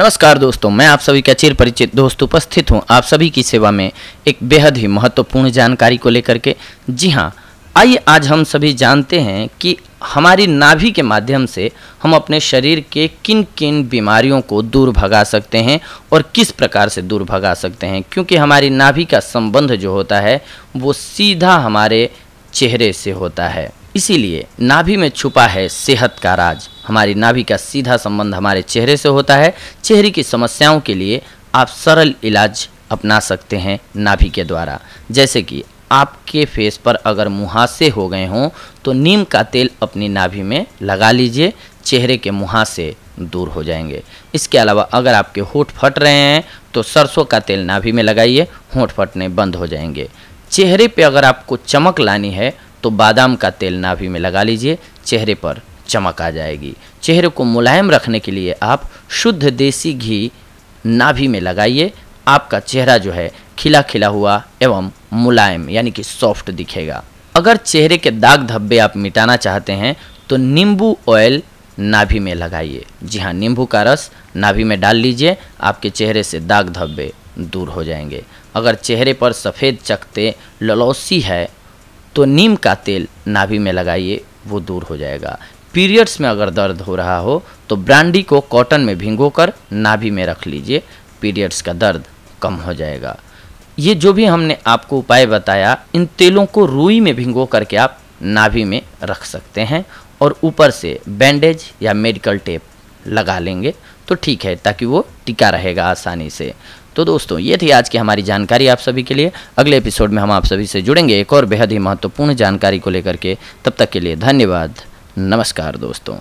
नमस्कार दोस्तों मैं आप सभी का चिर परिचित दोस्त उपस्थित हूँ आप सभी की सेवा में एक बेहद ही महत्वपूर्ण जानकारी को लेकर के जी हाँ आइए आज हम सभी जानते हैं कि हमारी नाभि के माध्यम से हम अपने शरीर के किन किन बीमारियों को दूर भगा सकते हैं और किस प्रकार से दूर भगा सकते हैं क्योंकि हमारी नाभि का संबंध जो होता है वो सीधा हमारे चेहरे से होता है इसीलिए नाभि में छुपा है सेहत का राज हमारी नाभि का सीधा संबंध हमारे चेहरे से होता है चेहरे की समस्याओं के लिए आप सरल इलाज अपना सकते हैं नाभि के द्वारा जैसे कि आपके फेस पर अगर मुहासे हो गए हों तो नीम का तेल अपनी नाभि में लगा लीजिए चेहरे के मुहासे दूर हो जाएंगे इसके अलावा अगर आपके होठ फट रहे हैं तो सरसों का तेल नाभि में लगाइए होठ फटने बंद हो जाएंगे चेहरे पे अगर आपको चमक लानी है तो बादाम का तेल नाभि में लगा लीजिए चेहरे पर चमक आ जाएगी चेहरे को मुलायम रखने के लिए आप शुद्ध देसी घी नाभि में लगाइए आपका चेहरा जो है खिला खिला हुआ एवं मुलायम यानी कि सॉफ्ट दिखेगा अगर चेहरे के दाग धब्बे आप मिटाना चाहते हैं तो नींबू ऑयल नाभि में लगाइए जी हाँ नींबू का रस नाभि में डाल लीजिए आपके चेहरे से दाग धब्बे दूर हो जाएंगे अगर चेहरे पर सफ़ेद चकते ललौसी है तो नीम का तेल नाभि में लगाइए वो दूर हो जाएगा पीरियड्स में अगर दर्द हो रहा हो तो ब्रांडी को कॉटन में भिंगोकर नाभि में रख लीजिए पीरियड्स का दर्द कम हो जाएगा ये जो भी हमने आपको उपाय बताया इन तेलों को रुई में भिंगो करके आप नाभि में रख सकते हैं और ऊपर से बैंडेज या मेडिकल टेप लगा लेंगे तो ठीक है ताकि वो टिका रहेगा आसानी से तो दोस्तों ये थी आज की हमारी जानकारी आप सभी के लिए अगले एपिसोड में हम आप सभी से जुड़ेंगे एक और बेहद ही महत्वपूर्ण जानकारी को लेकर के तब तक के लिए धन्यवाद नमस्कार दोस्तों